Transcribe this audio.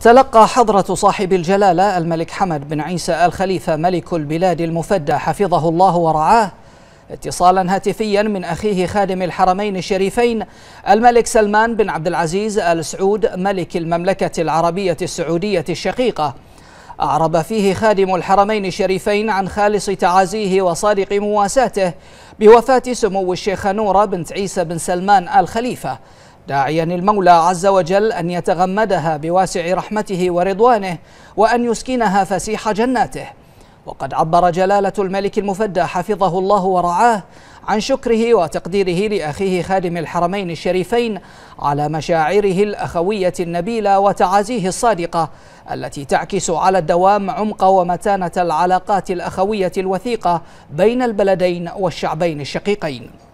تلقى حضرة صاحب الجلالة الملك حمد بن عيسى الخليفة ملك البلاد المفدى حفظه الله ورعاه اتصالا هاتفيا من أخيه خادم الحرمين الشريفين الملك سلمان بن عبد العزيز آل سعود ملك المملكة العربية السعودية الشقيقة أعرب فيه خادم الحرمين الشريفين عن خالص تعازيه وصادق مواساته بوفاة سمو الشيخة نورة بنت عيسى بن سلمان آل خليفة داعيا المولى عز وجل أن يتغمدها بواسع رحمته ورضوانه وأن يسكنها فسيح جناته وقد عبر جلالة الملك المفدى حفظه الله ورعاه عن شكره وتقديره لأخيه خادم الحرمين الشريفين على مشاعره الأخوية النبيلة وتعازيه الصادقة التي تعكس على الدوام عمق ومتانة العلاقات الأخوية الوثيقة بين البلدين والشعبين الشقيقين